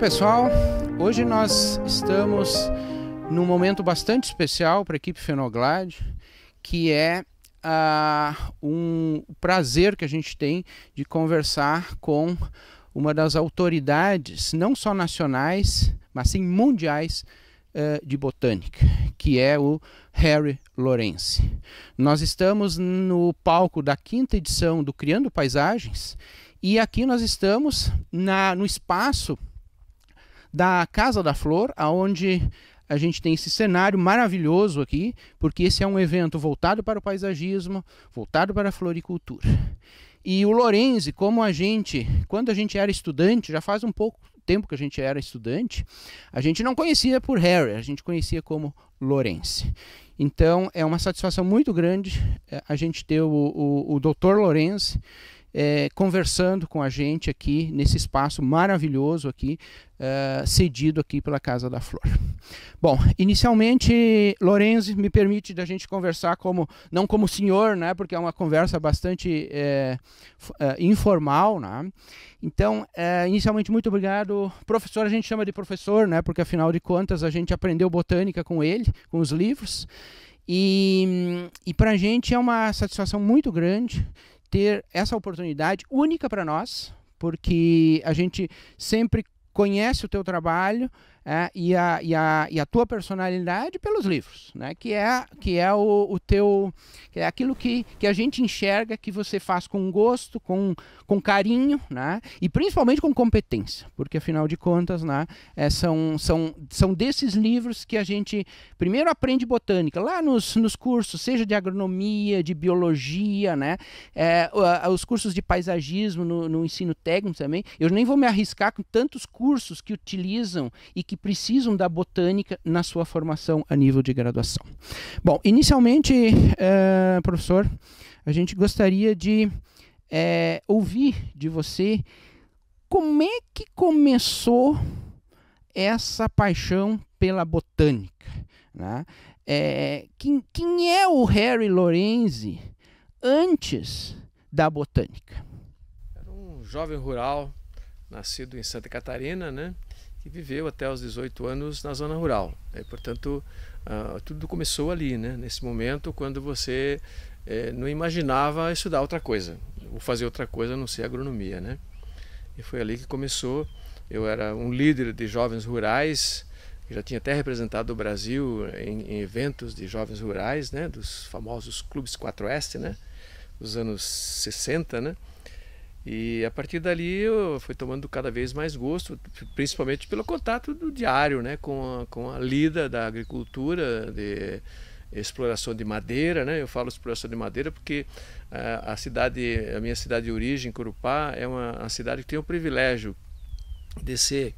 pessoal, hoje nós estamos num momento bastante especial para a equipe Fenoglad, que é uh, um prazer que a gente tem de conversar com uma das autoridades, não só nacionais, mas sim mundiais uh, de botânica, que é o Harry Lawrence. Nós estamos no palco da quinta edição do Criando Paisagens e aqui nós estamos na, no espaço da Casa da Flor, aonde a gente tem esse cenário maravilhoso aqui, porque esse é um evento voltado para o paisagismo, voltado para a floricultura. E o Lorenzi, como a gente, quando a gente era estudante, já faz um pouco tempo que a gente era estudante, a gente não conhecia por Harry, a gente conhecia como Lorenzi. Então é uma satisfação muito grande eh, a gente ter o, o, o Dr. Lorenzi é, conversando com a gente aqui nesse espaço maravilhoso aqui, é, cedido aqui pela Casa da Flor. Bom, inicialmente, Lorenzo me permite da gente conversar como não como senhor, né, porque é uma conversa bastante é, é informal, né? Então, é, inicialmente muito obrigado, professor. A gente chama de professor, né, porque afinal de contas a gente aprendeu botânica com ele, com os livros. E, e para a gente é uma satisfação muito grande ter essa oportunidade única para nós, porque a gente sempre conhece o teu trabalho, é, e, a, e, a, e a tua personalidade pelos livros, né? que é, que é o, o teu. é aquilo que, que a gente enxerga que você faz com gosto, com, com carinho, né? e principalmente com competência, porque afinal de contas né, é, são, são, são desses livros que a gente primeiro aprende botânica, lá nos, nos cursos, seja de agronomia, de biologia, né? É, os cursos de paisagismo no, no ensino técnico também. Eu nem vou me arriscar com tantos cursos que utilizam e que precisam da botânica na sua formação a nível de graduação. Bom, inicialmente, uh, professor, a gente gostaria de uh, ouvir de você como é que começou essa paixão pela botânica. Né? É, quem, quem é o Harry Lorenzi antes da botânica? Era um jovem rural, nascido em Santa Catarina, né? que viveu até os 18 anos na zona rural. É, portanto, ah, tudo começou ali, né? nesse momento, quando você é, não imaginava estudar outra coisa, ou fazer outra coisa a não ser agronomia. Né? E foi ali que começou. Eu era um líder de jovens rurais, já tinha até representado o Brasil em, em eventos de jovens rurais, né? dos famosos clubes 4 Oeste, né? dos anos 60, né? E a partir dali eu fui tomando cada vez mais gosto, principalmente pelo contato do diário, né, com a, com a lida da agricultura, de exploração de madeira, né? Eu falo exploração de madeira porque a, eh, a cidade, a minha cidade de origem, Curupá, é uma, uma cidade que tem o privilégio de ser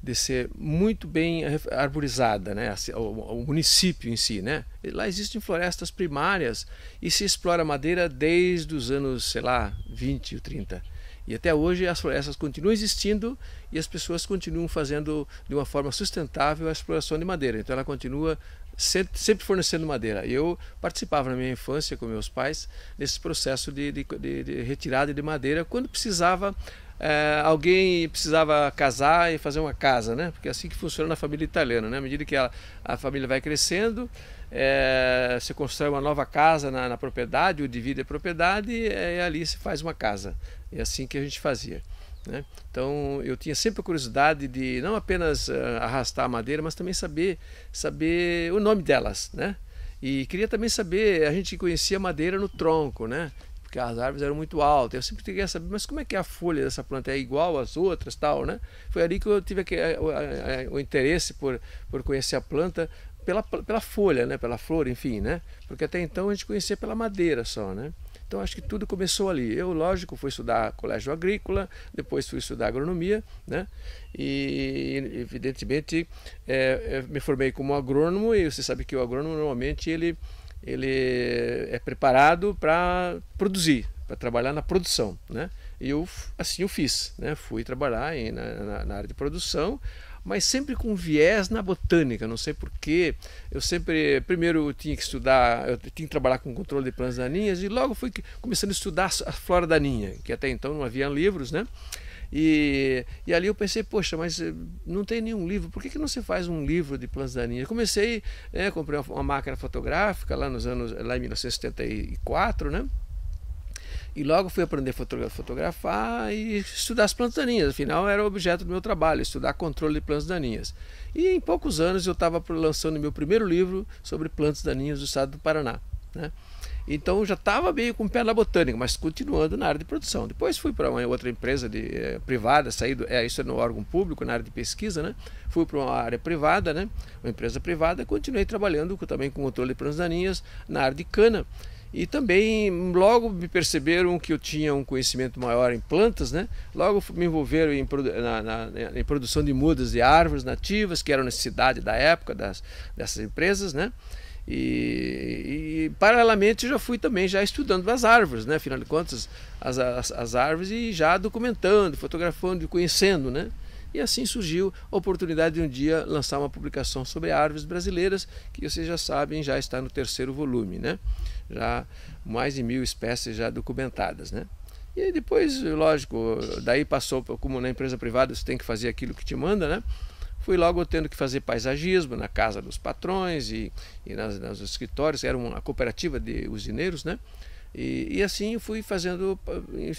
de ser muito bem arborizada, né? Assim, o, município em si. Né? Lá existem florestas primárias e se explora madeira desde os anos, sei lá, 20 ou 30. E até hoje as florestas continuam existindo e as pessoas continuam fazendo de uma forma sustentável a exploração de madeira. Então ela continua sempre fornecendo madeira. Eu participava na minha infância com meus pais nesse processo de, de, de, de retirada de madeira quando precisava é, alguém precisava casar e fazer uma casa, né? Porque é assim que funciona na família italiana, né? À medida que a, a família vai crescendo, é, se constrói uma nova casa na, na propriedade, ou divide a propriedade é, e, é, ali se faz uma casa. É assim que a gente fazia. Né? Então eu tinha sempre a curiosidade de não apenas uh, arrastar a madeira, mas também saber, saber o nome delas, né? E queria também saber, a gente conhecia a madeira no tronco, né? porque as árvores eram muito altas. Eu sempre queria saber, mas como é que é a folha dessa planta é igual às outras, tal, né? Foi ali que eu tive eh, o, o interesse por, por conhecer a planta pela, pela folha, né? Pela flor, enfim, né? Porque até então a gente conhecia pela madeira só, né? Então acho que tudo começou ali. Eu, lógico, fui estudar colégio agrícola, depois fui estudar agronomia, né? E evidentemente é, me formei como agrônomo e você sabe que o agrônomo normalmente ele ele é preparado para produzir, para trabalhar na produção, né? E eu assim eu fiz, né? Fui trabalhar em, na, na, área de produção, mas sempre com viés na botânica, não sei porquê. Eu sempre, primeiro eu tinha que estudar, eu tinha que trabalhar com controle de plantas daninhas e logo fui começando a estudar a flora daninha, que até então não havia livros, né? E, e ali eu pensei, poxa, mas eh, não tem nenhum livro, por que, que não se faz um livro de plantas daninhas? Comecei, né, comprei uma, uma máquina fotográfica lá nos anos, lá em 1974, né? E logo fui aprender a fotografar e estudar as plantas daninhas. Afinal, era o objeto do meu trabalho, estudar controle de plantas daninhas. E em poucos anos eu estava lançando meu primeiro livro sobre plantas daninhas do estado do Paraná. Né? Então já estava meio com o pé na botânica, mas continuando na área de produção. Depois fui para uma outra empresa de, eh, privada, saí do, é, isso é no órgão público, na área de pesquisa, né? Fui para uma área privada, né? Uma empresa privada, continuei trabalhando com, também com controle de plantas daninhas na área de cana. E também logo me perceberam que eu tinha um conhecimento maior em plantas, né? Logo me envolveram em, na, na, em produção de mudas de árvores nativas, que era necessidade da época das, dessas empresas, né? E, e, paralelamente já fui também já estudando as árvores, né? Afinal de contas, as, as, as árvores e já documentando, fotografando e conhecendo, né? E assim surgiu a oportunidade de um dia lançar uma publicação sobre árvores brasileiras, que vocês já sabem, já está no terceiro volume, né? Já mais de mil espécies já documentadas, né? E depois, lógico, daí passou, como na empresa privada você tem que fazer aquilo que te manda, né? fui logo tendo que fazer paisagismo na casa dos patrões e, e nas, nos escritórios, era uma cooperativa de usineiros, né? E, e, assim fui fazendo,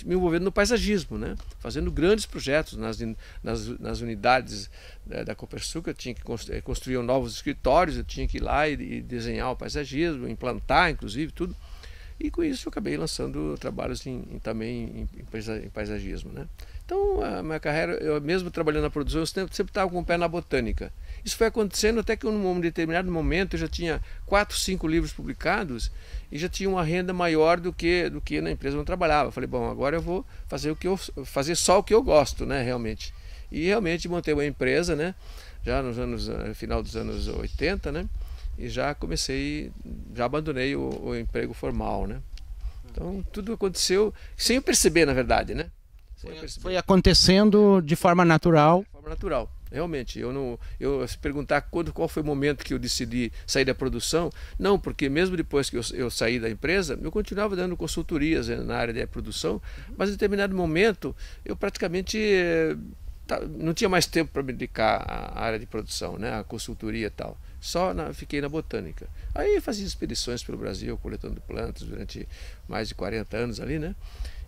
me envolvendo no paisagismo, né? fazendo grandes projetos nas, nas, nas unidades da, da Copersuca. Eu tinha que eh, construir novos escritórios, eu tinha que ir lá e, e desenhar o paisagismo, implantar, inclusive, tudo. E com isso eu acabei lançando trabalhos em, em, também em, paisagismo. Né? Então a minha carreira, eu mesmo trabalhando na produção, eu sempre estava com o pé na botânica. Isso foi acontecendo até que em um determinado momento eu já tinha quatro, cinco livros publicados e já tinha uma renda maior do que, do que na empresa onde eu trabalhava. falei, bom, agora eu vou fazer, o que eu, fazer só o que eu gosto, né, realmente. E realmente montei uma empresa, né? já nos anos eh, final dos anos 80, né? e já comecei, já abandonei o, o emprego formal, né? Então tudo aconteceu sem eu perceber, na verdade, né? Foi, foi, acontecendo de forma natural. De forma natural, realmente. Eu não, eu se perguntar quando, qual foi o momento que eu decidi sair da produção, não, porque mesmo depois que eu, eu saí da empresa, eu continuava dando consultorias né, na área da produção, mas em determinado momento eu praticamente eh, não tinha mais tempo para me dedicar à área de produção, né, à consultoria e tal. Só na, fiquei na botânica. Aí fazia expedições pelo Brasil, coletando plantas durante mais de 40 anos ali, né?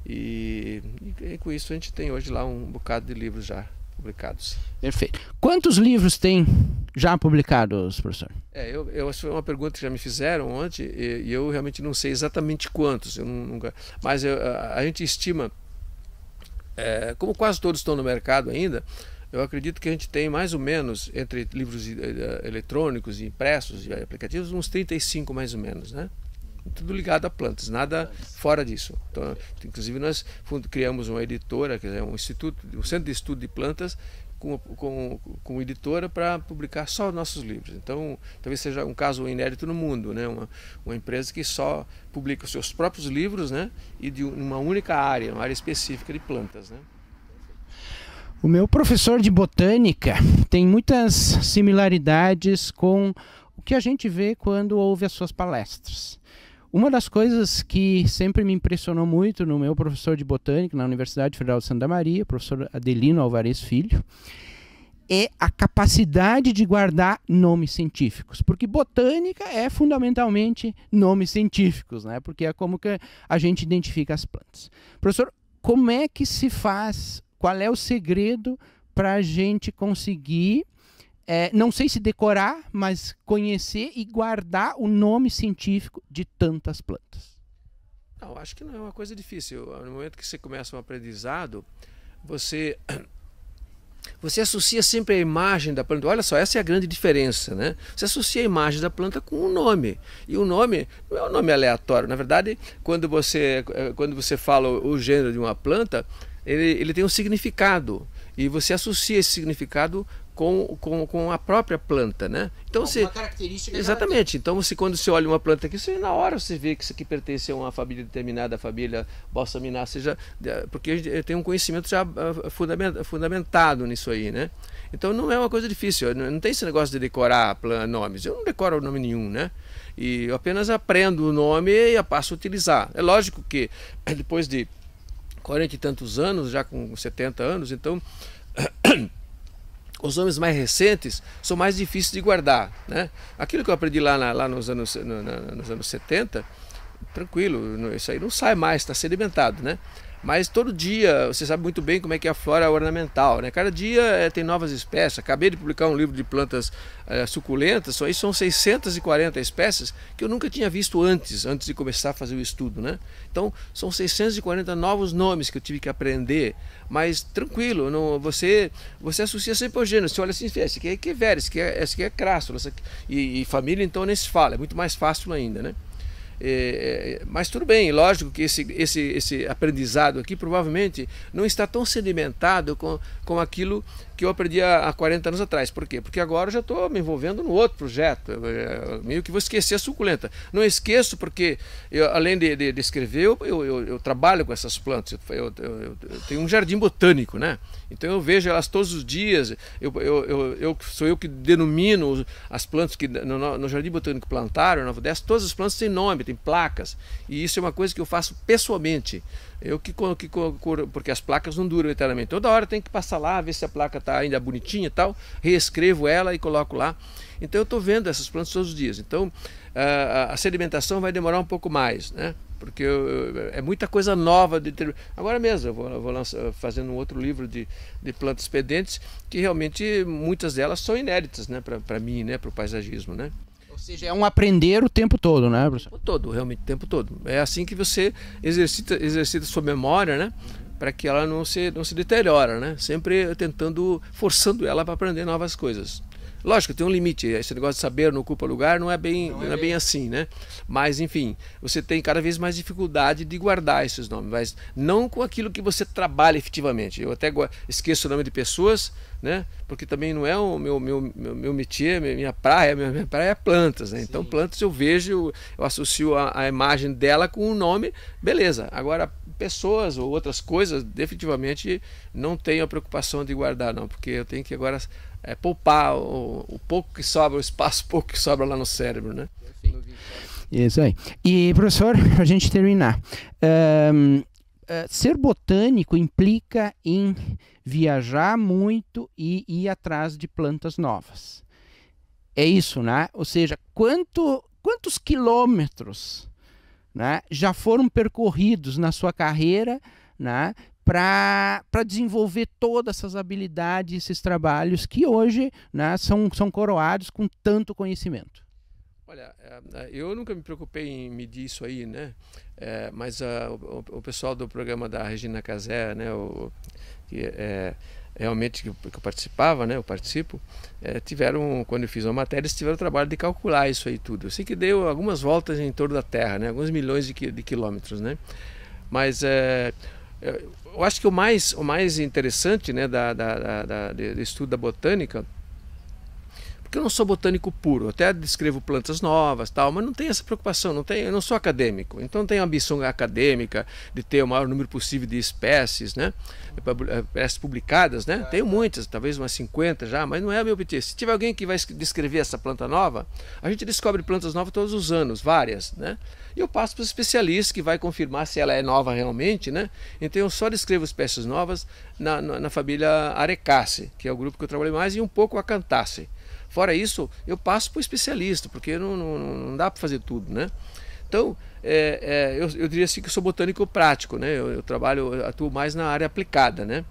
E, e, com isso a gente tem hoje lá um bocado de livros já publicados. Perfeito. Quantos livros tem já publicados, professor? É, eu, eu, essa foi uma pergunta que já me fizeram ontem e, e eu realmente não sei exatamente quantos. Eu nunca, mas eu, a, a, gente estima, é, como quase todos estão no mercado ainda, eu acredito que a gente tem mais ou menos, entre livros eh, eh, eletrônicos e impressos e aplicativos, uns 35 mais ou menos, né? Tudo ligado a plantas, nada fora disso. Então, inclusive, nós criamos uma editora, quer dizer, um instituto, um centro de estudo de plantas com, com, com editora para publicar só nossos livros. Então, talvez seja um caso inédito no mundo, né? Uma, uma empresa que só publica os seus próprios livros, né? E de uma única área, uma área específica de plantas, né? O meu professor de botânica tem muitas similaridades com o que a gente vê quando ouve as suas palestras. Uma das coisas que sempre me impressionou muito no meu professor de botânica na Universidade Federal de Santa Maria, professor Adelino Alvarez Filho, é a capacidade de guardar nomes científicos, porque botânica é fundamentalmente nomes científicos, né? Porque é como que a gente identifica as plantas. Professor, como é que se faz qual é o segredo para a gente conseguir, é, não sei se decorar, mas conhecer e guardar o nome científico de tantas plantas? Não, acho que não é uma coisa difícil. No momento que você começa um aprendizado, você você associa sempre a imagem da planta. Olha só, essa é a grande diferença, né? Você associa a imagem da planta com o um nome. E o nome não é um nome aleatório. Na verdade, quando você, eh, quando você fala o gênero de uma planta, ele, ele tem um significado e você associa esse significado com, com, com a própria planta, né? Então você característica exatamente. Então você quando você olha uma planta aqui, você na hora você vê que isso aqui pertence a uma família determinada, a família balsaminacea, seja eh, porque tem um conhecimento já eh, fundamentado nisso aí, né? Então não é uma coisa difícil. Não tem esse negócio de decorar nomes. Eu não decoro nome nenhum, né? E eu apenas aprendo o nome e passo a utilizar. É lógico que depois de 40 e tantos anos, já com 70 anos, então os homens mais recentes são mais difíceis de guardar. Né? Aquilo que eu aprendi lá, na, lá nos, anos, no, na, nos anos 70, tranquilo, isso aí não sai mais, está sedimentado. Né? Mas todo dia, você sabe muito bem como é que é a flora ornamental, né? Cada dia é, tem novas espécies. Acabei de publicar um livro de plantas é, suculentas, só isso são 640 espécies que eu nunca tinha visto antes, antes de começar a fazer o estudo, né? Então, são 640 novos nomes que eu tive que aprender, mas tranquilo, não, você você associa sempre ao gênero, você olha assim, esse aqui é Quiveres, esse aqui é, esse é Crássula, e, e família então nem se fala, é muito mais fácil ainda, né? É, é, mas tudo bem, lógico que esse, esse, esse aprendizado aqui provavelmente não está tão sedimentado com, com aquilo que eu aprendi há, 40 anos atrás. Por quê? Porque agora eu já estou me envolvendo no outro projeto. Eu, meio que vou esquecer a suculenta. Não esqueço porque, eu, além de, de, de escrever, eu, trabalho com essas plantas. Eu, tenho um jardim botânico, né? Então eu vejo elas todos os dias. Eu, eu, sou eu que denomino as plantas que no, no Jardim Botânico Plantário, Nova Odessa, todas as plantas têm nome, têm placas. E isso é uma coisa que eu faço pessoalmente. Eu que, que porque as placas não duram eternamente. Toda hora tem que passar lá, ver se a placa está ainda bonitinha e tal, reescrevo ela e coloco lá. Então eu estou vendo essas plantas todos os dias. Então a, sedimentação vai demorar um pouco mais, né? Porque eu, é muita coisa nova. De ter... Agora mesmo, eu vou, eu vou lançar, fazendo um outro livro de, de plantas pedentes, que realmente muitas delas são inéditas né? para mim, né? para o paisagismo. Né? Ou seja, é um aprender o tempo todo, né, professor? O todo, realmente, o tempo todo. É assim que você exercita, exercita sua memória, né? Para que ela não se, não se deteriora, né? Sempre tentando, forçando ela para aprender novas coisas. Lógico, tem um limite. Esse negócio de saber não ocupa lugar não é bem, não, é não é bem assim, né? Mas, enfim, você tem cada vez mais dificuldade de guardar esses nomes, mas não com aquilo que você trabalha efetivamente. Eu até esqueço o nome de pessoas né? Porque também não é o meu, meu, meu, meu métier, minha praia, minha, minha praia é plantas, né? Sim. Então plantas eu vejo, eu associo a, a imagem dela com o um nome, beleza. Agora pessoas ou outras coisas, definitivamente não tenho a preocupação de guardar não, porque eu tenho que agora é, poupar o, o pouco que sobra, o espaço pouco que sobra lá no cérebro, né? Isso aí. E professor, para a gente terminar, um, ah, ser botânico implica em viajar muito e ir atrás de plantas novas. É isso, né? Ou seja, quanto, quantos quilômetros né, já foram percorridos na sua carreira né, para desenvolver todas essas habilidades, esses trabalhos que hoje né, são, são coroados com tanto conhecimento? Olha, eh, eu nunca me preocupei em medir isso aí, né? É, mas a, ah, o, o, pessoal do programa da Regina Casé, né? O, que é, realmente que eu participava, né? Eu participo. É, tiveram, quando eu fiz uma matéria, eles tiveram o trabalho de calcular isso aí tudo. Eu sei que deu algumas voltas em torno da Terra, né? Alguns milhões de, de quilômetros, né? Mas eu acho que o mais, o mais interessante, né? Da, da, da, da do estudo da botânica porque eu não sou botânico puro, eu até descrevo plantas novas, tal, mas não tenho essa preocupação, não tenho, eu não sou acadêmico, então não tenho ambição acadêmica de ter o maior número possível de espécies, né? Eh, eh, espécies publicadas, né? Tenho muitas, talvez umas 50 já, mas não é o meu objetivo. Se tiver alguém que vai descrever essa planta nova, a gente descobre plantas novas todos os anos, várias, né? E eu passo para o especialista que vai confirmar se ela é nova realmente, né? Então eu só descrevo espécies novas na, na, na família Arecaceae, que é o grupo que eu trabalhei mais, e um pouco a Cantaceae. Fora isso, eu passo para o especialista, porque não, não, não dá para fazer tudo, né? Então, é, é, eu, eu, diria assim que eu sou botânico prático, né? Eu, eu trabalho, eu atuo mais na área aplicada, né?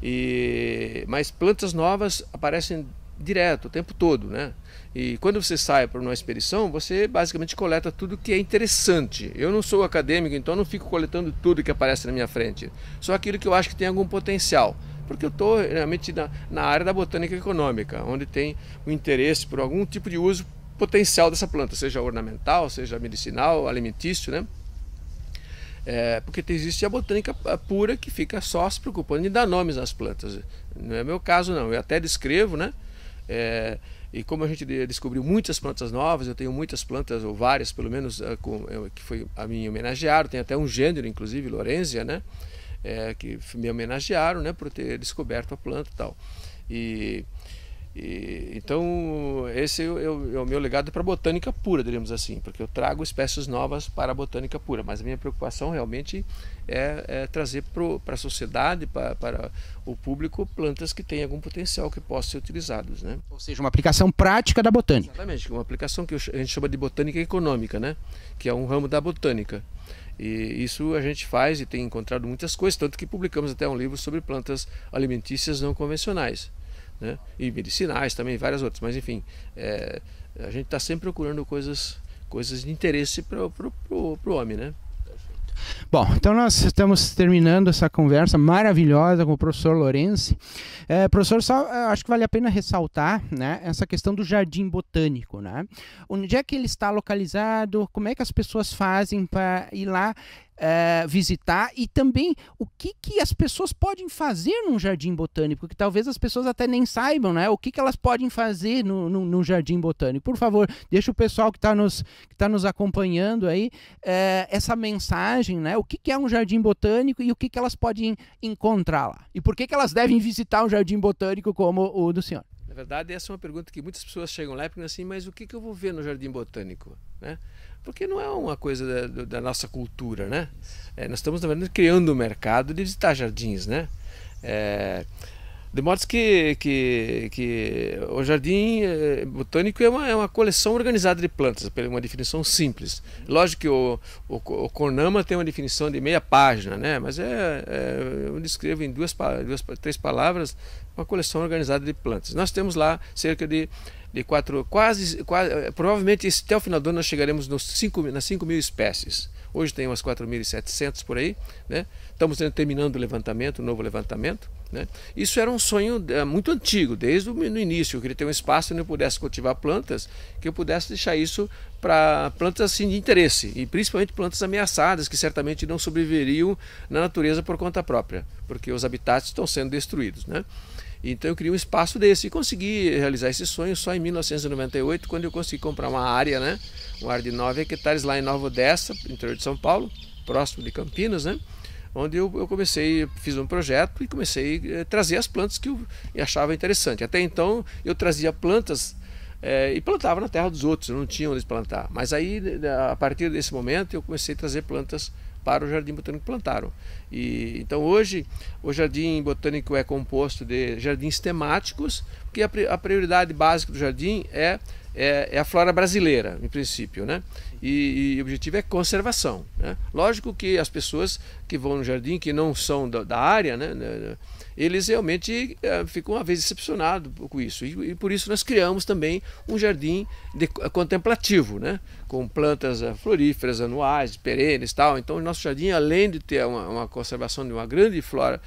E, mas plantas novas aparecem direto, o tempo todo, né? E quando você sai para uma expedição, você basicamente coleta tudo que é interessante. Eu não sou acadêmico, então não fico coletando tudo que aparece na minha frente. Só aquilo que eu acho que tem algum potencial porque eu estou realmente na, na área da botânica econômica, onde tem o um interesse por algum tipo de uso potencial dessa planta, seja ornamental, seja medicinal, alimentício, né? É, porque existe a botânica ah, pura que fica só se preocupando em dar nomes às plantas. Não é meu caso, não. Eu até descrevo, né? É, e como a gente descobriu muitas plantas novas, eu tenho muitas plantas, ou várias pelo menos, ah, eh, que foi a mim homenageado, tem até um gênero, inclusive, Lorenzia, né? é, que me homenagearam né, por ter descoberto a planta e tal. E, e então esse é o é é meu legado para a botânica pura, diríamos assim, porque eu trago espécies novas para a botânica pura, mas a minha preocupação realmente é, é trazer para a sociedade, pra, para o público, plantas que têm algum potencial que possam ser utilizados. Né? Ou seja, uma aplicação prática da botânica. Exatamente, uma aplicação que a gente chama de botânica econômica, né? que é um ramo da botânica. E isso a gente faz e tem encontrado muitas coisas, tanto que publicamos até um livro sobre plantas alimentícias não convencionais. Né? E medicinais também, várias outras. Mas enfim, é, a gente está sempre procurando coisas, coisas de interesse para o homem. Né? Bom, então nós estamos terminando essa conversa maravilhosa com o professor Lourenço. É, professor, só é, acho que vale a pena ressaltar né, essa questão do jardim botânico. Né? Onde é que ele está localizado? Como é que as pessoas fazem para ir lá eh, visitar e também o que, que as pessoas podem fazer num jardim botânico, que talvez as pessoas até nem saibam, né? O que, que elas podem fazer no, no, jardim botânico. Por favor, deixa o pessoal que está nos, que tá nos acompanhando aí eh, essa mensagem, né? O que, que é um jardim botânico e o que, que elas podem encontrar lá. E por que, que elas devem visitar um jardim botânico como o do senhor? Na verdade, essa é uma pergunta que muitas pessoas chegam lá e pensam assim, mas o que, que eu vou ver no jardim botânico? Né? porque não é uma coisa da, da nossa cultura, né? É, nós estamos, na verdade, criando um mercado de visitar jardins, né? É, de modo que, que, que o jardim é, botânico é uma, é uma coleção organizada de plantas, por uma definição simples. Lógico que o, o, o, Cornama tem uma definição de meia página, né? mas é, é, eu descrevo em duas, duas, três palavras uma coleção organizada de plantas. Nós temos lá cerca de de quatro, quase, quase, eh, provavelmente até o final do ano nós chegaremos nos cinco nas 5 mil espécies. Hoje tem umas 4.700 por aí, né? Estamos terminando o levantamento, o novo levantamento, né? Isso era um sonho eh, muito antigo, desde o início. Eu queria ter um espaço onde eu pudesse cultivar plantas, que eu pudesse deixar isso para plantas assim de interesse, e principalmente plantas ameaçadas, que certamente não sobreviveriam na natureza por conta própria, porque os habitats estão sendo destruídos, né? Então eu criei um espaço desse e consegui realizar esse sonho só em 1998, quando eu consegui comprar uma área, né? Uma área de 9 hectares lá em Nova Odessa, interior de São Paulo, próximo de Campinas, né? Onde eu, eu comecei, fiz um projeto e comecei a eh, trazer as plantas que eu achava interessante. Até então eu trazia plantas é, e plantava na terra dos outros, não tinha onde plantar. Mas aí, eh, a partir desse momento, eu comecei a trazer plantas para o Jardim Botânico Plantaram. E, então hoje o jardim botânico é composto de jardins temáticos, porque a, a prioridade básica do jardim é, é, é, a flora brasileira, em princípio, né? E, e, o objetivo é conservação. Né? Lógico que as pessoas que vão no jardim, que não são da, da área, né? né, né eles realmente é, ficam uma vez decepcionados com isso. E, e, por isso nós criamos também um jardim de, eh, contemplativo, né? com plantas eh, floríferas, anuais, perenes tal. Então o nosso jardim, além de ter uma, uma conservação de uma grande flora,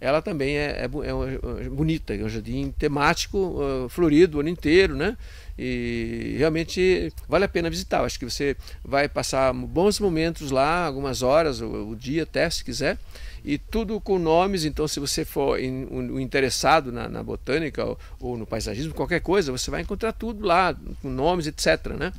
ela também é, é, é, é bonita, é um jardim temático, uh, florido o ano inteiro, né? E realmente vale a pena visitar. acho que você vai passar bons momentos lá, algumas horas, o, o dia até, se quiser e tudo com nomes. Então, se você for in, um, interessado na, na botânica ou, ou, no paisagismo, qualquer coisa, você vai encontrar tudo lá, com nomes, etc. Né?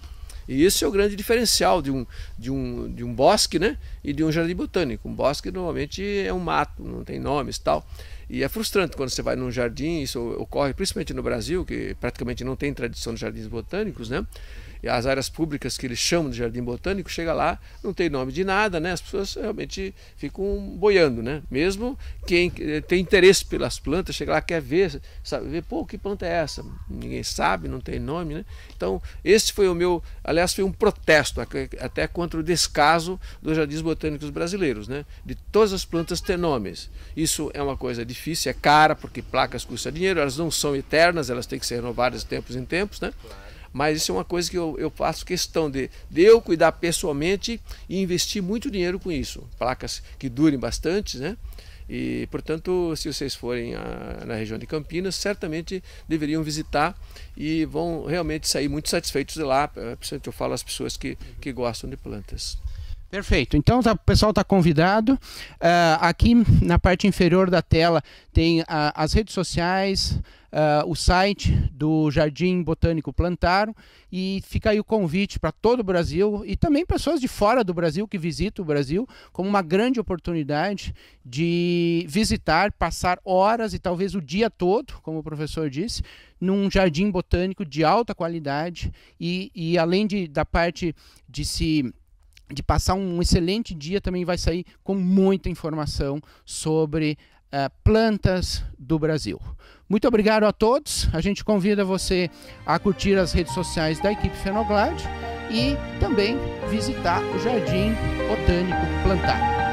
E esse é o grande diferencial de um, de um, de um bosque né? e de um jardim botânico. Um bosque normalmente é um mato, não tem nomes tal. E é frustrante quando você vai num jardim, isso ocorre principalmente no Brasil, que praticamente não tem tradição de jardins botânicos, né? as áreas públicas que eles chamam de jardim botânico, chega lá, não tem nome de nada, né? As pessoas realmente ficam boiando, né? Mesmo quem eh, tem interesse pelas plantas, chega lá, quer ver, sabe, ver, pô, que planta é essa? Ninguém sabe, não tem nome, né? Então, esse foi o meu, aliás, foi um protesto até contra o descaso dos jardins botânicos brasileiros, né? De todas as plantas ter nomes. Isso é uma coisa difícil, é cara, porque placas custam dinheiro, elas não são eternas, elas têm que ser renovadas de tempos em tempos, né? Claro. Mas isso é uma coisa que eu, eu faço questão de, de, eu cuidar pessoalmente e investir muito dinheiro com isso. Placas que durem bastante, né? E, portanto, se vocês forem a, na região de Campinas, certamente deveriam visitar e vão realmente sair muito satisfeitos de lá. Eh, Por exemplo, eu falo às pessoas que, que gostam de plantas. Perfeito. Então tá, o pessoal está convidado. Uh, aqui na parte inferior da tela tem uh, as redes sociais, uh, o site do Jardim Botânico Plantaram e fica aí o convite para todo o Brasil e também pessoas de fora do Brasil que visitam o Brasil como uma grande oportunidade de visitar, passar horas e talvez o dia todo, como o professor disse, num jardim botânico de alta qualidade e, e além de, da parte de se de passar um excelente dia, também vai sair com muita informação sobre uh, plantas do Brasil. Muito obrigado a todos. A gente convida você a curtir as redes sociais da equipe Fenoglade e também visitar o Jardim Botânico Plantar.